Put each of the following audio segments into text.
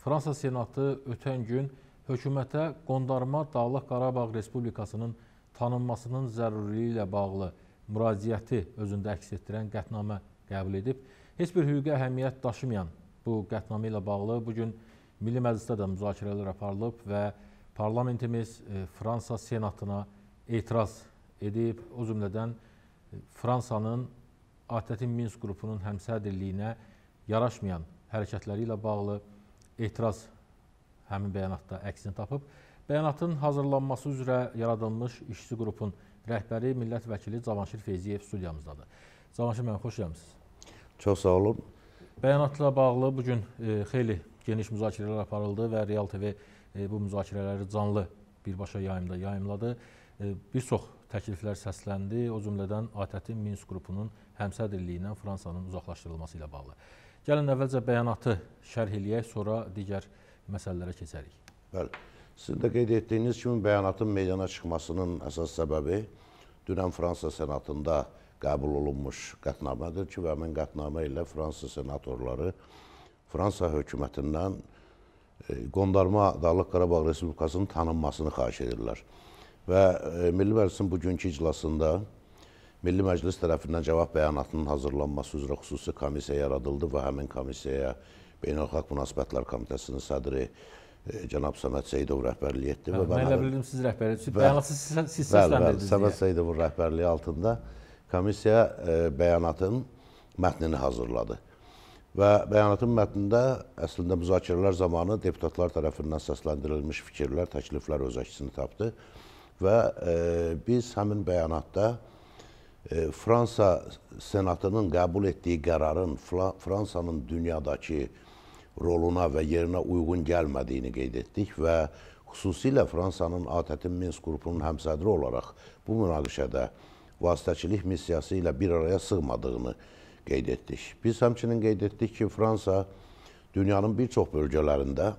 Fransa Senatı ötən gün hökumətə qondarma Dağlıq Qarabağ Respublikasının tanınmasının zəruriliyi ilə bağlı müraciəti özündə əks etdirən qətnamə qəbul edib. Heç bir hüquqi əhəmiyyət daşımayan bu qətnamə ilə bağlı bugün Milli Məclisdə də müzakirələr aparılıb və parlamentimiz e, Fransa Senatına etiraz edib. O cümlədən e, Fransanın ATƏT-in Minsk qrupunun həmsədirliyinə yaraşmayan hərəkətləri ilə bağlı müraciət etiraz həmin bəyanatda əksini tapıb. Bəyanatın hazırlanması üzrə yaradılmış işçi qrupun rəhbəri, millət vəkili Cavanşir Feyziyev studiyamızdadır. Cavanşir mənim, xoş gəlmişsiniz. Çox sağ olun. Bəyanatla bağlı bugün e, xeyli geniş müzakirələr aparıldı və Real TV e, bu müzakirələri canlı birbaşa yayımda yayımladı. E, bir çox təkliflər səsləndi, o cümlədən ATƏT-in Minsk qrupunun həmsədirliyindən Fransanın uzaqlaşdırılması ilə bağlı. Gəlin əvvəlcə bəyanatı şərh eləyək, sonra digər məsələlərə keçərik. Bəli. Sizin də qeyd etdiyiniz kimi bəyanatın meydana çıxmasının əsas səbəbi dünən Fransa Senatında qəbul olunmuş qətnamədir ki, və həmin qətnamə ilə Fransa senatorları Fransa hökumətindən e, qondarma Dağlıq Qarabağ Respublikasının tanınmasını xahiş edirlər. Və e, Milli Məclisin bugünkü iclasında Milli Məclis tərəfindən cavab bəyanatının hazırlanması üzrə xüsusi komissiya yaradıldı və həmin komissiyaya Beynəlxalq Münasibətlər Komitəsinin sədri e, cənab Səməd Seyidov rəhbərlik etdi və mən elə bildim siz rəhbərlik bəyanatı siz siz səsləndirdiniz. Səməd Seyidovun rəhbərliyi altında komissiya e, bəyanatın mətnini hazırladı. Və bəyanatın mətnində əslində müzakirələr zamanı deputatlar tərəfindən səsləndirilmiş fikirlər, təkliflər öz əksini tapdı və e, biz həmin bəyanatda E, Fransa Senatının qəbul etdiyi qərarın Fransanın dünyadakı roluna və yerinə uyğun gəlmədiyini qeyd etdik və xüsusilə Fransanın ATƏT-in Minsk qrupunun həmsədri olaraq bu münaqişədə vasitəçilik missiyası ilə bir araya sığmadığını qeyd etdik. Biz həmçinin qeyd etdik ki, Fransa dünyanın bir çox bölgələrində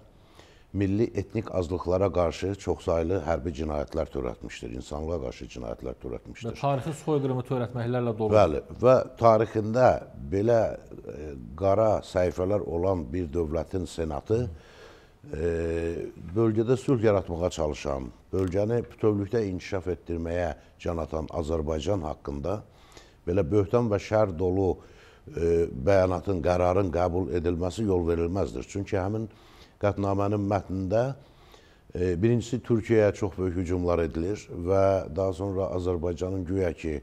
milli etnik azlıqlara qarşı çoxsaylı hərbi cinayətlər törətmişdir, insanlığa qarşı cinayətlər törətmişdir. Və tarixi soyqırımı törətməklərlə dolu. Bəli, və tarixində belə e, qara səhifələr olan bir dövlətin senatı e, bölgədə sülh yaratmağa çalışan, bölgəni bütövlükdə inkişaf etdirməyə can atan Azərbaycan haqqında belə böhtan və şər dolu e, bəyanatın, qərarın qəbul edilməsi yol verilməzdir. Çünki həmin qətnamənin mətnində e, birincisi Türkiyəyə çox böyük hücumlar edilir və daha sonra Azərbaycanın güya ki,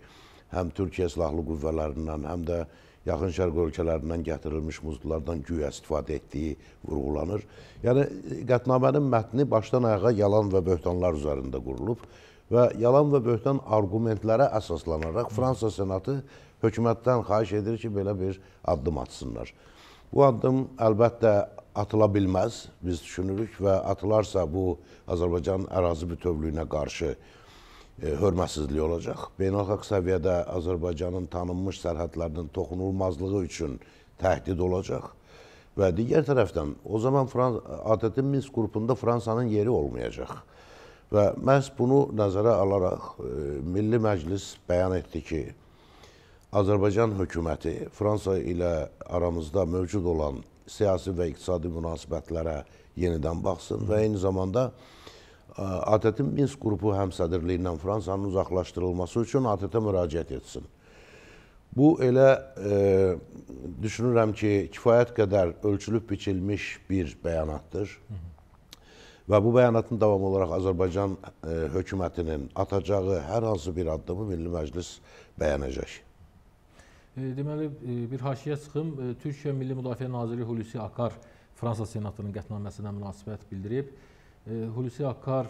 həm Türkiyə silahlı qüvvələrindən, həm də yaxın şərq ölkələrindən gətirilmiş muzlulardan güya istifadə etdiyi vurğulanır. Yəni qətnamənin mətni başdan ayağa yalan və böhtanlar üzərində qurulub və yalan və böhtan arqumentlərə əsaslanaraq Fransa senatı hökumətdən xahiş edir ki, belə bir addım atsınlar. Bu addım əlbəttə atıla bilməz, biz düşünürük və atılarsa bu Azərbaycanın ərazi bütövlüyünə qarşı e, hörmətsizlik olacaq. Beynəlxalq səviyyədə Azərbaycanın tanınmış sərhədlərinin toxunulmazlığı üçün təhdid olacaq. Və digər tərəfdən o zaman Frans ATƏT-in Minsk qrupunda Fransanın yeri olmayacaq. Və məhz bunu nəzərə alaraq e, Milli Məclis bəyan etdi ki, Azərbaycan hökuməti Fransa ilə aramızda mövcud olan siyasi və iqtisadi münasibətlərə yenidən baxsın və eyni zamanda ATƏT-in Minsk qrupu həmsədirliyindən Fransanın uzaqlaşdırılması üçün ATƏT-ə müraciət etsin. Bu elə e, düşünürəm ki, kifayət qədər ölçülüb biçilmiş bir bəyanatdır. Hı -hı. Və bu bəyanatın davamı olaraq Azərbaycan e, hökumətinin atacağı hər hansı bir addımı Milli Məclis bəyənəcək. E, deməli, e, bir haşiyə çıxım. E, Türkiyə Milli Müdafiə Naziri Hulusi Akar Fransa Senatının qətnaməsinə münasibət bildirib. Hulusi Akar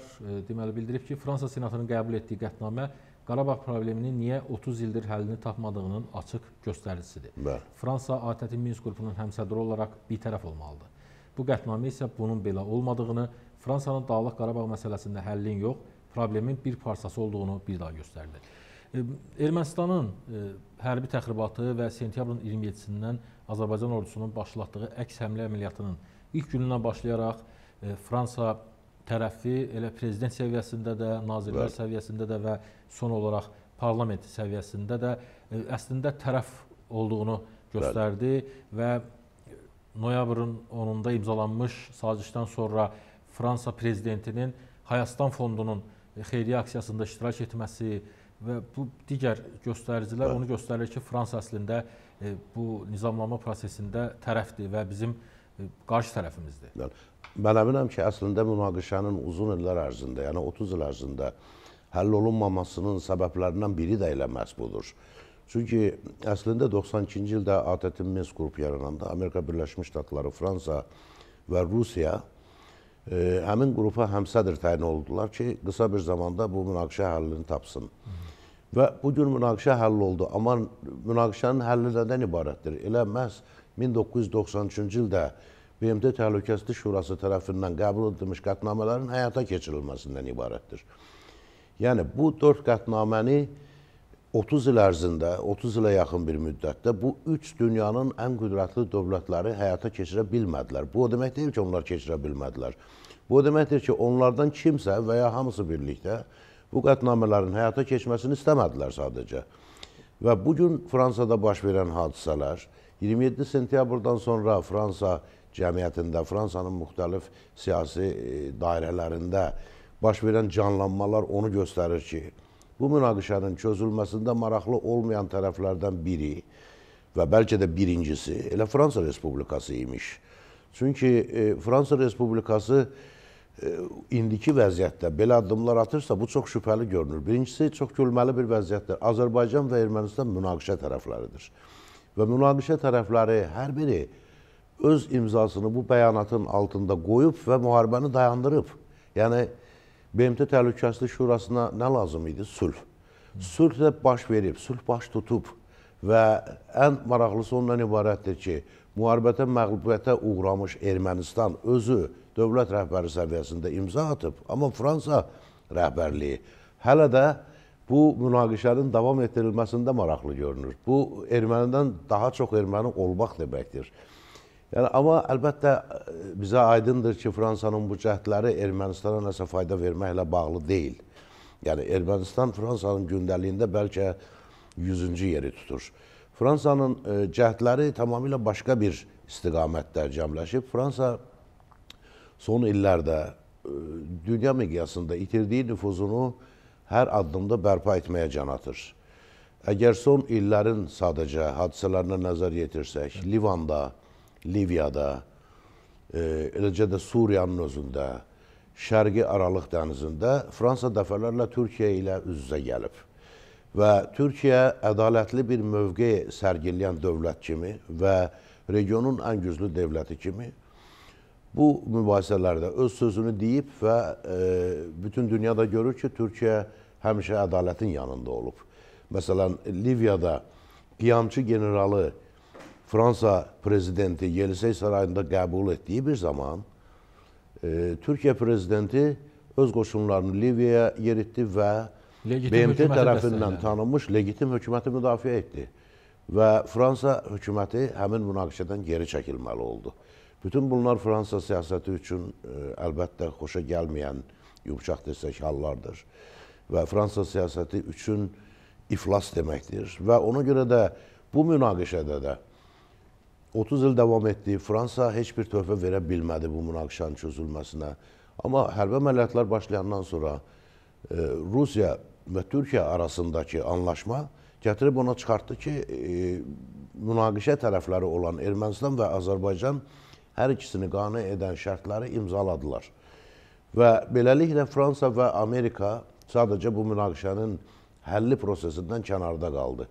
deməli bildirib ki, Fransa Senatının qəbul etdiyi qətnamə Qarabağ probleminin niyə 30 ildir həllini tapmadığının açıq göstəricisidir. Bəli. Fransa ATƏT Minsk qrupunun həmsədri olaraq bitərəf olmalıdır. Bu qətnamə isə bunun belə olmadığını, Fransanın Dağlıq Qarabağ məsələsində həllin yox, problemin bir parçası olduğunu bir daha göstərilir. Ermənistanın hərbi təxribatı və sentyabrın 27-dən Azərbaycan ordusunun başlatdığı əks həmlə əməliyyatının ilk günündən başlayaraq Fransa tərəfi elə prezident səviyyəsində də, nazirlər Bəli. səviyyəsində də və son olaraq parlament səviyyəsində də əslində tərəf olduğunu göstərdi Bəli. və noyabrın 10-da imzalanmış sazişdən sonra Fransa prezidentinin Hayastan fondunun xeyriyyə aksiyasında iştirak etməsi, Və bu digər göstəricilər Bəli. onu göstərir ki, Fransa əslində e, bu nizamlanma prosesində tərəfdir və bizim e, qarşı tərəfimizdir. Bəli. Mən əminəm ki, əslində münaqişənin uzun illər ərzində, yəni 30 il ərzində həll olunmamasının səbəblərindən biri də elə məhz budur. Çünki əslində 92-ci ildə ATƏT-in Minsk qrupu yarananda Amerika Birləşmiş Ştatları, Fransa və Rusiya e, həmin qrupa həmsədr təyin oldular ki, qısa bir zamanda bu münaqişə həllini tapsın. Hı -hı. Və bu gün münaqişə həll oldu. Amma münaqişənin həlli nədən ibarətdir? Elə məhz 1993-cü ildə BMT Təhlükəsizlik Şurası tərəfindən qəbul edilmiş qətnamələrin həyata keçirilməsindən ibarətdir. Yəni, bu dörd qətnaməni 30 il ərzində, 30 ilə yaxın bir müddətdə bu üç dünyanın ən qüdrətli dövlətləri həyata keçirə bilmədilər. Bu o demək deyil ki, onlar keçirə bilmədilər. Bu o deməkdir ki, onlardan kimsə və ya hamısı birlikdə bu qətnamələrin həyata keçməsini istəmədilər sadəcə. Və bugün Fransada baş verən hadisələr 27 sentyabrdan sonra Fransa cəmiyyətində, Fransanın müxtəlif siyasi e, dairələrində baş verən canlanmalar onu göstərir ki, bu münaqişənin çözülməsində maraqlı olmayan tərəflərdən biri və bəlkə də birincisi elə Fransa Respublikası imiş. Çünki e, Fransa Respublikası indiki vəziyyətdə belə addımlar atırsa, bu çox şübhəli görünür. Birincisi, çox gülməli bir vəziyyətdir. Azərbaycan və Ermənistan münaqişə tərəfləridir. Və münaqişə tərəfləri hər biri öz imzasını bu bəyanatın altında qoyub və müharibəni dayandırıb. Yəni, BMT Təhlükəsizlik Şurasına nə lazım idi? Sülh. Sülh də baş verib, sülh baş tutub və ən maraqlısı ondan ibarətdir ki, müharibədə məğlubiyyətə uğramış Ermənistan özü dövlət rəhbəri səviyyəsində imza atıb. Amma Fransa rəhbərliyi hələ də bu münaqişənin davam etdirilməsində maraqlı görünür. Bu ermənidən daha çox erməni olmaq deməkdir. Yəni amma əlbəttə e, bizə aydındır ki, Fransanın bu cəhdləri Ermənistana nəsə fayda verməklə bağlı deyil. Yəni Ermənistan Fransanın gündəliyində bəlkə 100-cü yeri tutur. Fransanın e, cəhdləri tamamilə başqa bir istiqamətdə cəmləşib. Fransa son illərdə e, dünya miqyasında itirdiyi nüfuzunu hər addımda bərpa etməyə can atır. Əgər son illərin sadəcə hadisələrinə nəzər yetirsək, Livanda, Liviyada, e, eləcə də Suriyanın özündə, Şərqi Aralıq dənizində Fransa dəfələrlə Türkiyə ilə üz-üzə gəlib. Və Türkiyə ədalətli bir mövqe sərgiləyən dövlət kimi və regionun ən güclü dövləti kimi bu mübahisələrdə öz sözünü deyib və e, bütün dünyada görür ki, Türkiyə həmişə ədalətin yanında olub. Məsələn, Liviyada qiyamçı generalı Fransa prezidenti Yelisey sarayında qəbul etdiyi bir zaman e, Türkiyə prezidenti öz qoşunlarını Liviyaya yeritdi və legitim BMT tərəfindən məsələ. tanınmış legitim hökuməti müdafiə etdi. Və Fransa hökuməti həmin münaqişədən geri çəkilməli oldu. Bütün bunlar Fransa siyasəti üçün e, əlbəttə xoşa gəlməyən yumşaq desək hallardır. Və Fransa siyasəti üçün iflas deməkdir. Və ona görə də bu münaqişədə də 30 il davam etdi. Fransa heç bir töhfə verə bilmədi bu münaqişənin çözülməsinə. Amma hərbi əməliyyatlar başlayandan sonra e, Rusiya və Türkiyə arasındakı anlaşma gətirib ona çıxartdı ki, e, münaqişə tərəfləri olan Ermənistan və Azərbaycan hər ikisini qane edən şərtləri imzaladılar. Və beləliklə Fransa və Amerika sadəcə bu münaqişənin həlli prosesindən kənarda qaldı.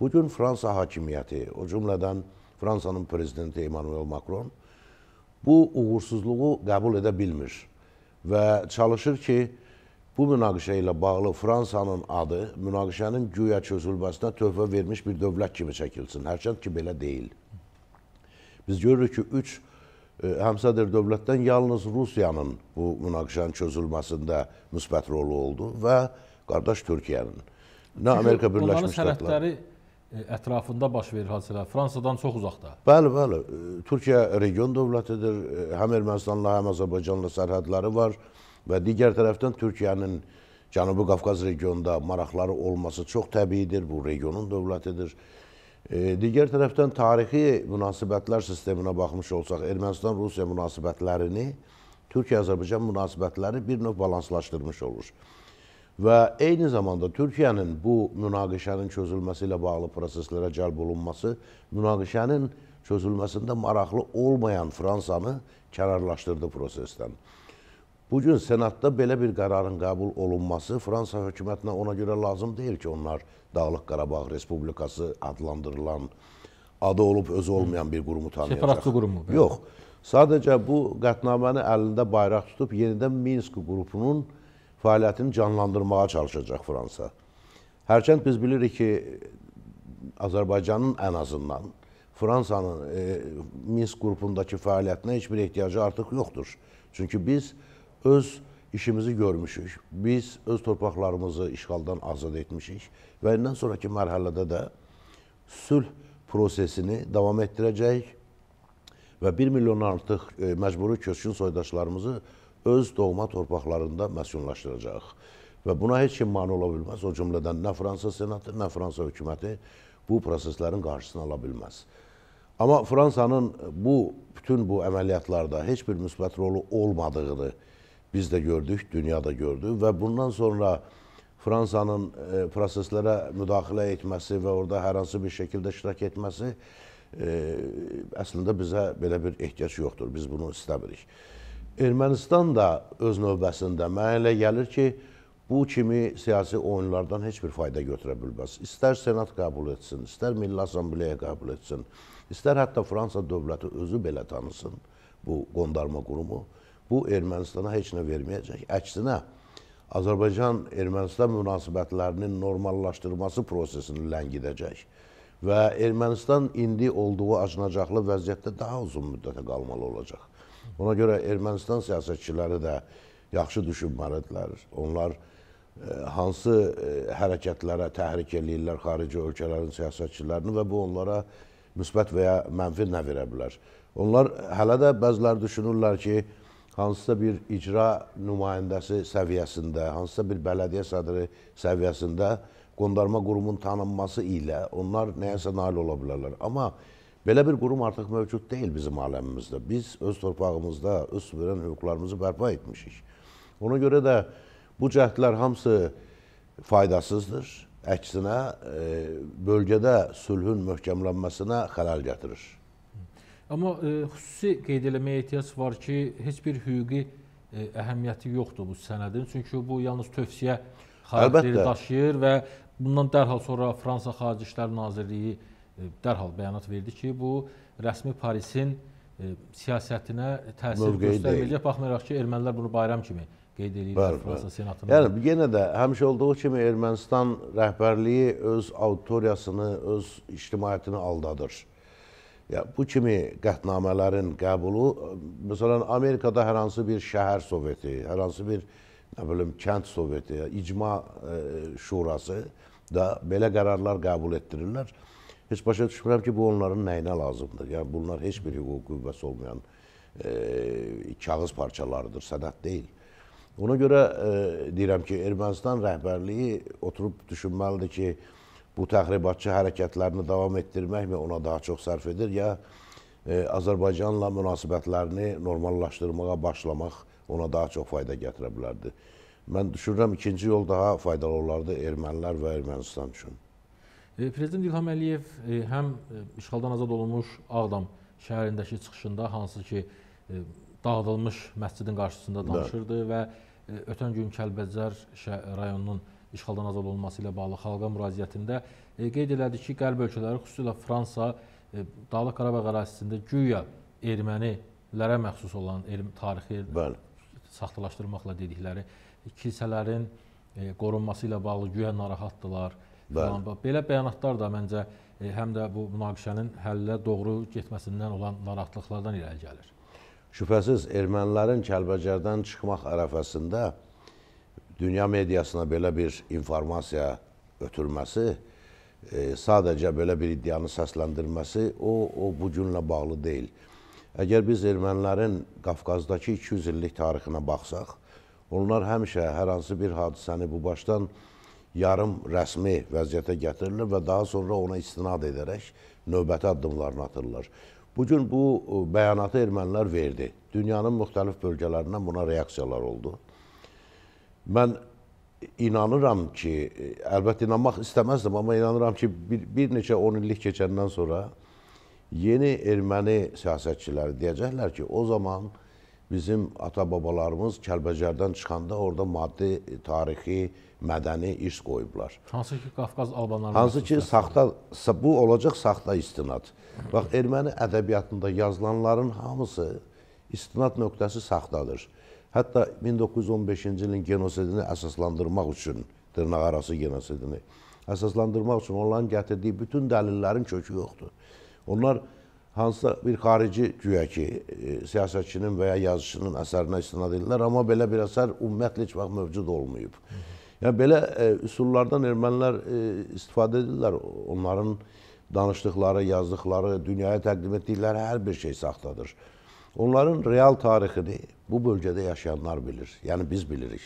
Bugün Fransa hakimiyyəti, o cümlədən Fransanın prezidenti Emmanuel Macron bu uğursuzluğu qəbul edə bilmir və çalışır ki, bu münaqişə ilə bağlı Fransanın adı münaqişənin güya çözülməsinə tövbə vermiş bir dövlət kimi çəkilsin. Hərçənd ki, belə deyil. Biz görürük ki, 3 həmsədr dövlətdən yalnız Rusiyanın bu münaqişənin çözülməsində müsbət rolu oldu və qardaş Türkiyənin. Nə Çünki Amerika Birləşmiş Ştatları e, ətrafında baş verir hadisələr. Fransadan çox uzaqda. Bəli, bəli. Türkiyə region dövlətidir. Həm Ermənistanla, həm Azərbaycanla sərhədləri var və digər tərəfdən Türkiyənin Cənubi Qafqaz regionunda maraqları olması çox təbiidir. Bu regionun dövlətidir. E, digər tərəfdən tarixi münasibətlər sisteminə baxmış olsaq, Ermənistan-Rusiya münasibətlərini, Türkiyə-Azərbaycan münasibətləri bir növ balanslaşdırmış olur. Və eyni zamanda Türkiyənin bu münaqişənin çözülməsi ilə bağlı proseslərə cəlb olunması, münaqişənin çözülməsində maraqlı olmayan Fransanı kərarlaşdırdı prosesdən. Bu gün Senatda belə bir qərarın qəbul olunması Fransa hökumətinə ona görə lazım deyil ki, onlar Dağlıq Qarabağ Respublikası adlandırılan, adı olub özü olmayan bir qurumu tanıyacaq. Separatçı qurumu? Yox. Sadəcə bu qətnaməni əlində bayraq tutub yenidən Minsk qrupunun fəaliyyətini canlandırmağa çalışacaq Fransa. Hərçənd biz bilirik ki, Azərbaycanın ən azından Fransanın e, Minsk qrupundakı fəaliyyətinə heç bir ehtiyacı artıq yoxdur. Çünki biz öz işimizi görmüşük. Biz öz torpaqlarımızı işğaldan azad etmişik və indən sonrakı mərhələdə də sülh prosesini davam etdirəcəyik və 1 milyon artıq e, məcburi köçkün soydaşlarımızı öz doğma torpaqlarında məskunlaşdıracağıq. Və buna heç kim mane ola bilməz. O cümlədən nə Fransa senatı, nə Fransa hökuməti bu proseslərin qarşısını ala bilməz. Amma Fransanın bu bütün bu əməliyyatlarda heç bir müsbət rolu olmadığını biz də gördük, dünyada gördük və bundan sonra Fransanın e, proseslərə müdaxilə etməsi və orada hər hansı bir şəkildə iştirak etməsi e, əslində bizə belə bir ehtiyac yoxdur. Biz bunu istəmirik. Ermənistan da öz növbəsində mənə elə gəlir ki, bu kimi siyasi oyunlardan heç bir fayda götürə bilməz. İstər Senat qəbul etsin, istər Milli Assambleya qəbul etsin, istər hətta Fransa dövləti özü belə tanısın bu qondarma qurumu bu Ermənistana heç nə verməyəcək. Əksinə, Azərbaycan-Ermənistan münasibətlərinin normallaşdırması prosesini ləngidəcək və Ermənistan indi olduğu acınacaqlı vəziyyətdə daha uzun müddətə qalmalı olacaq. Ona görə Ermənistan siyasətçiləri də yaxşı düşünməlidirlər. Onlar ə, e, hansı ə, e, hərəkətlərə təhrik eləyirlər xarici ölkələrin siyasətçilərini və bu onlara müsbət və ya mənfi nə verə bilər? Onlar hələ də bəziləri düşünürlər ki, hansısa bir icra nümayəndəsi səviyyəsində, hansısa bir bələdiyyə sədri səviyyəsində qondarma qurumun tanınması ilə onlar nəyəsə nail ola bilərlər. Amma belə bir qurum artıq mövcud deyil bizim aləmimizdə. Biz öz torpağımızda, öz suveren hüquqlarımızı bərpa etmişik. Ona görə də bu cəhdlər hamısı faydasızdır. Əksinə, e, bölgədə sülhün möhkəmlənməsinə xələl gətirir. Amma e, xüsusi qeyd eləməyə ehtiyac var ki, heç bir hüquqi e, əhəmiyyəti yoxdur bu sənədin. Çünki bu yalnız tövsiyə xarakteri Əlbəttə. daşıyır və bundan dərhal sonra Fransa Xarici İşlər Nazirliyi e, dərhal bəyanat verdi ki, bu rəsmi Parisin e, siyasətinə təsir Mövqeyi göstərməyəcək. Baxmayaraq ki, ermənilər bunu bayram kimi qeyd edirlər Fransa senatında. Yəni yenə də həmişə olduğu kimi Ermənistan rəhbərliyi öz auditoriyasını, öz ictimaiyyətini aldadır. Ya bu kimi qətnamələrin qəbulu, məsələn, Amerikada hər hansı bir şəhər soveti, hər hansı bir nə bilim, kənd soveti, icma e, şurası da belə qərarlar qəbul etdirirlər. Heç başa düşmürəm ki, bu onların nəyinə lazımdır. Yəni bunlar heç bir hüquq qüvvəsi olmayan e, kağız parçalarıdır, sənət deyil. Ona görə e, deyirəm ki, Ermənistan rəhbərliyi oturub düşünməlidir ki, bu təxribatçı hərəkətlərini davam etdirməkmi ona daha çox sərf edir, ya e, Azərbaycanla münasibətlərini normallaşdırmağa başlamaq ona daha çox fayda gətirə bilərdi. Mən düşünürəm, ikinci yol daha faydalı olardı ermənilər və Ermənistan üçün. E, Prezident İlham Əliyev e, həm e, işğaldan azad olunmuş Ağdam şəhərindəki çıxışında, hansı ki, dağıdılmış məscidin qarşısında danışırdı və ötən gün Kəlbəcər rayonunun işğaldan azad olunması ilə bağlı xalqa müraciətində e, qeyd elədi ki, qərb ölkələri, xüsusilə Fransa e, Dağlıq Qarabağ ərazisində güya ermənilərə məxsus olan elm er, tarixi Bəli. saxtalaşdırmaqla dedikləri kilsələrin e, qorunması ilə bağlı güya narahatdılar. Bəli. Belə bəyanatlar da məncə həm də bu münaqişənin həllə doğru getməsindən olan narahatlıqlardan irəli gəlir. Şübhəsiz ermənilərin Kəlbəcərdən çıxmaq ərəfəsində dünya mediasına belə bir informasiya ötürməsi, e, sadəcə belə bir iddianı səsləndirməsi o, o bu günlə bağlı deyil. Əgər biz ermənilərin Qafqazdakı 200 illik tarixinə baxsaq, onlar həmişə hər hansı bir hadisəni bu başdan yarım rəsmi vəziyyətə gətirirlər və daha sonra ona istinad edərək növbəti addımlarını atırlar. Bugün bu e, bəyanatı ermənilər verdi. Dünyanın müxtəlif bölgələrindən buna reaksiyalar oldu mən inanıram ki, əlbəttə inanmaq istəməzdim, amma inanıram ki, bir, bir neçə 10 illik keçəndən sonra yeni erməni siyasətçiləri deyəcəklər ki, o zaman bizim ata-babalarımız Kəlbəcərdən çıxanda orada maddi, tarixi, mədəni iş qoyublar. Hansı ki, Qafqaz albanlarına... Hansı ki, saxta, bu olacaq saxta istinad. Bax, erməni ədəbiyyatında yazılanların hamısı istinad nöqtəsi saxtadır. Hətta 1915-ci ilin genosidini əsaslandırmaq üçün, dırnaqarası genosidini əsaslandırmaq üçün onların gətirdiyi bütün dəlillərin kökü yoxdur. Onlar hansısa bir xarici güya ki, e, siyasətçinin və ya yazıçının əsərinə istinad edirlər, amma belə bir əsər ümumiyyətlə heç vaxt mövcud olmayıb. Yəni belə e, üsullardan ermənilər e, istifadə edirlər. Onların danışdıqları, yazdıqları, dünyaya təqdim etdikləri hər bir şey saxtadır. Onların real tarixini Bu bölgədə yaşayanlar bilir. Yəni biz bilirik.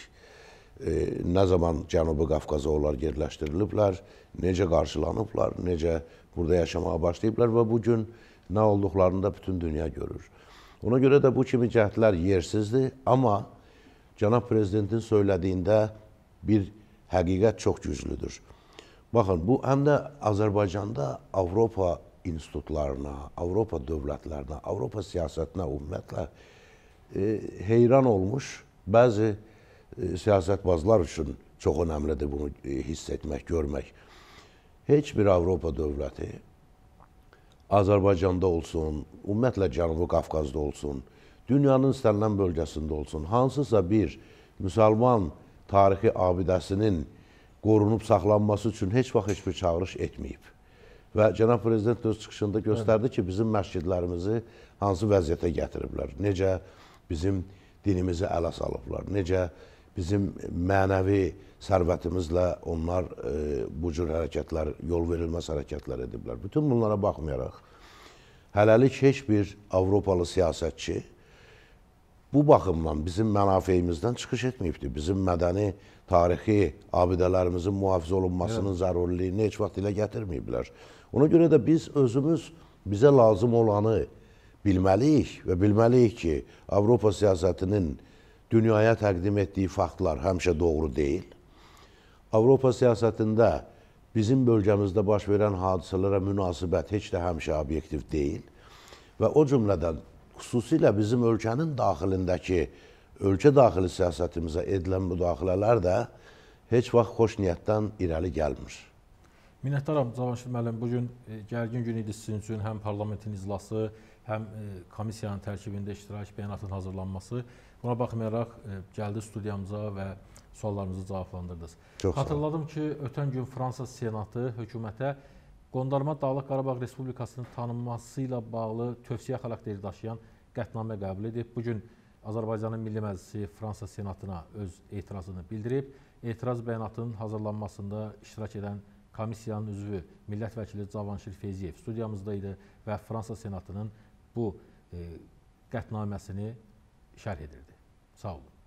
E, nə zaman Cənubi Qafqaza onlar yerləşdiriliblər, necə qarşılanıblar, necə burada yaşamağa başlayıblar və bu gün nə olduqlarını da bütün dünya görür. Ona görə də bu kimi cəhdlər yersizdir, amma cənab prezidentin söylədiyində bir həqiqət çox güclüdür. Baxın, bu həm də Azərbaycanda Avropa institutlarına, Avropa dövlətlərinə, Avropa siyasətinə ümumiyyətlə e, heyran olmuş. Bəzi e, siyasətbazlar üçün çox önəmlidir bunu e, hiss etmək, görmək. Heç bir Avropa dövləti Azərbaycanda olsun, ümumiyyətlə Cənubi Qafqazda olsun, dünyanın istənilən bölgəsində olsun, hansısa bir müsəlman tarixi abidəsinin qorunub saxlanması üçün heç vaxt heç bir çağırış etməyib. Və cənab prezident öz çıxışında göstərdi ki, bizim məscidlərimizi hansı vəziyyətə gətiriblər. Necə bizim dinimizi ələ salıblar. Necə bizim mənəvi sərvətimizlə onlar e, bu cür hərəkətlər, yol verilməz hərəkətlər ediblər. Bütün bunlara baxmayaraq, hələlik heç bir Avropalı siyasətçi bu baxımdan bizim mənafeyimizdən çıxış etməyibdir. Bizim mədəni, tarixi abidələrimizin mühafizə olunmasının evet. zərurliliyini heç vaxt ilə gətirməyiblər. Ona görə də biz özümüz bizə lazım olanı, bilməliyik və bilməliyik ki, Avropa siyasətinin dünyaya təqdim etdiyi faktlar həmişə doğru deyil. Avropa siyasətində bizim bölgəmizdə baş verən hadisələrə münasibət heç də həmişə obyektiv deyil və o cümlədən xüsusilə bizim ölkənin daxilindəki ölkə daxili siyasətimizə edilən müdaxilələr də heç vaxt xoş niyyətdən irəli gəlmir. Minnətdaram Cavanşir müəllim, bu gün e, gərgin gün idi sizin üçün həm parlamentin iclası, həm e, komissiyanın tərkibində iştirak bəyanatın hazırlanması. Buna baxmayaraq e, gəldi studiyamıza və suallarımızı cavablandırdınız. Çox Xatırladım ki, ötən gün Fransa Senatı hökumətə Qondarma Dağlıq Qarabağ Respublikasının tanınması ilə bağlı tövsiyə xarakteri daşıyan qətnamə qəbul edib. Bu gün Azərbaycanın Milli Məclisi Fransa Senatına öz etirazını bildirib. Etiraz bəyanatının hazırlanmasında iştirak edən komissiyanın üzvü millət vəkili Cavanşir Feyziyev studiyamızda idi və Fransa Senatının bu e, qətnaməsini şərh edirdi. Sağ olun.